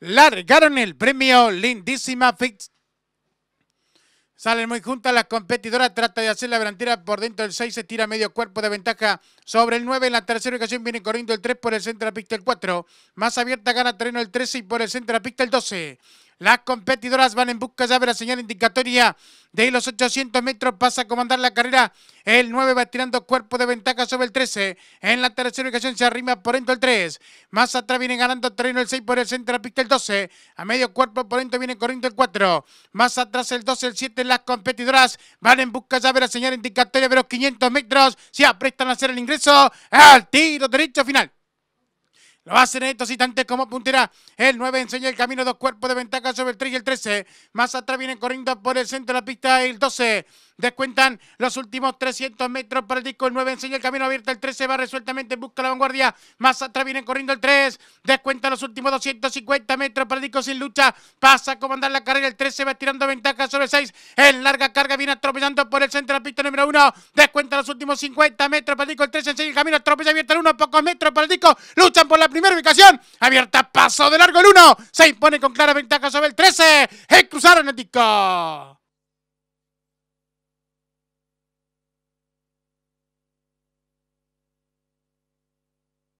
largaron el premio Lindísima Fix. Salen muy juntas las competidoras, trata de hacer la delantera por dentro del 6, se tira medio cuerpo de ventaja sobre el 9. En la tercera ocasión viene corriendo el 3 por el centro de pista el 4. Más abierta gana terreno el 13 y por el centro de pista el 12. Las competidoras van en busca ya de la señal indicatoria de los 800 metros. Pasa a comandar la carrera. El 9 va tirando cuerpo de ventaja sobre el 13. En la tercera ubicación se arrima por dentro el 3. Más atrás viene ganando terreno el 6 por el centro de la pista el 12. A medio cuerpo por dentro viene corriendo el 4. Más atrás el 12, el 7. Las competidoras van en busca ya de la señal indicatoria de los 500 metros. Se aprestan a hacer el ingreso al tiro derecho final. Lo hacen estos instantes como puntera. El 9 enseña el camino, dos cuerpos de ventaja sobre el 3 y el 13. Más atrás vienen corriendo por el centro de la pista el 12. Descuentan los últimos 300 metros para el disco. El 9 enseña el camino abierto. El 13 va resueltamente. Busca la vanguardia. Más atrás viene corriendo el 3. descuentan los últimos 250 metros para el disco sin lucha. Pasa a comandar la carrera. El 13 va tirando ventaja sobre el 6. En larga carga viene atropellando por el centro de la pista número 1. descuentan los últimos 50 metros para el disco. El 13 enseña el camino. Atropella abierta el 1. Pocos metros para el disco. Luchan por la primera ubicación. Abierta paso de largo el 1. Se impone con clara ventaja sobre el 13. Y cruzaron el disco.